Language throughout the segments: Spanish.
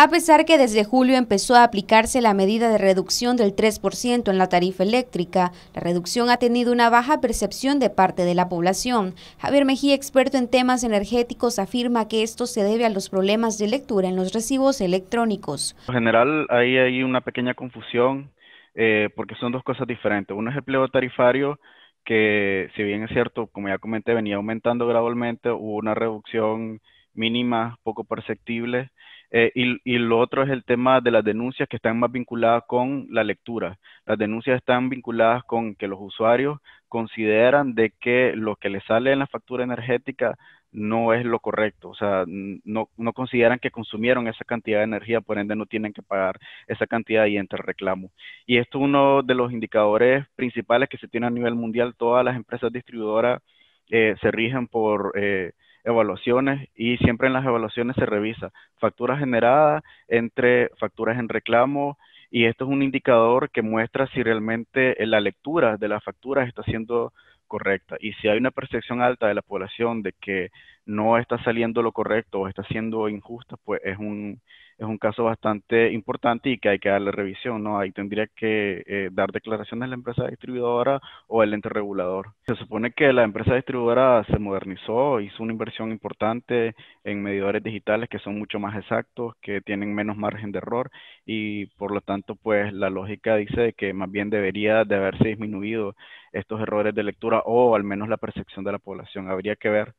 A pesar que desde julio empezó a aplicarse la medida de reducción del 3% en la tarifa eléctrica, la reducción ha tenido una baja percepción de parte de la población. Javier Mejía, experto en temas energéticos, afirma que esto se debe a los problemas de lectura en los recibos electrónicos. En general, ahí hay una pequeña confusión eh, porque son dos cosas diferentes. Uno es el pliego tarifario que, si bien es cierto, como ya comenté, venía aumentando gradualmente, hubo una reducción mínima, poco perceptible, eh, y, lo otro es el tema de las denuncias que están más vinculadas con la lectura. Las denuncias están vinculadas con que los usuarios consideran de que lo que les sale en la factura energética no es lo correcto, o sea, no, no consideran que consumieron esa cantidad de energía, por ende no tienen que pagar esa cantidad y entre reclamo. Y esto es uno de los indicadores principales que se tiene a nivel mundial, todas las empresas distribuidoras eh, se rigen por eh, evaluaciones y siempre en las evaluaciones se revisa factura generada entre facturas en reclamo y esto es un indicador que muestra si realmente eh, la lectura de las facturas está siendo correcta y si hay una percepción alta de la población de que no está saliendo lo correcto o está siendo injusta, pues es un, es un caso bastante importante y que hay que darle revisión, ¿no? Ahí tendría que eh, dar declaraciones la empresa distribuidora o el ente regulador. Se supone que la empresa distribuidora se modernizó, hizo una inversión importante en medidores digitales que son mucho más exactos, que tienen menos margen de error y por lo tanto, pues la lógica dice que más bien debería de haberse disminuido estos errores de lectura o al menos la percepción de la población. Habría que ver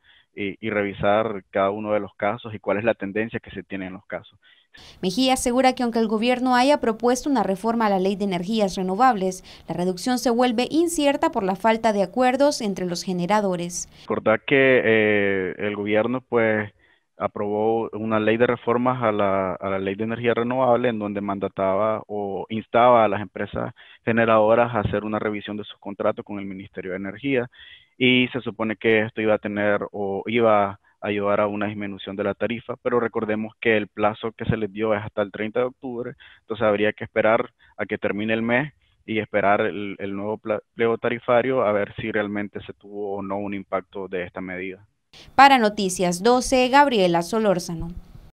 y, revisar cada uno de los casos y cuál es la tendencia que se tiene en los casos. Mejía asegura que aunque el gobierno haya propuesto una reforma a la ley de energías renovables, la reducción se vuelve incierta por la falta de acuerdos entre los generadores. Recordar que eh, el gobierno pues, aprobó una ley de reformas a la, ley de energía renovable en donde mandataba o instaba a las empresas generadoras a hacer una revisión de sus contratos con el Ministerio de Energía y se supone que esto iba a tener o iba a ayudar a una disminución de la tarifa, pero recordemos que el plazo que se les dio es hasta el 30 de octubre, entonces habría que esperar a que termine el mes y esperar el, nuevo pliego tarifario a ver si realmente se tuvo o no un impacto de esta medida. Para Noticias 12, Gabriela Solórzano.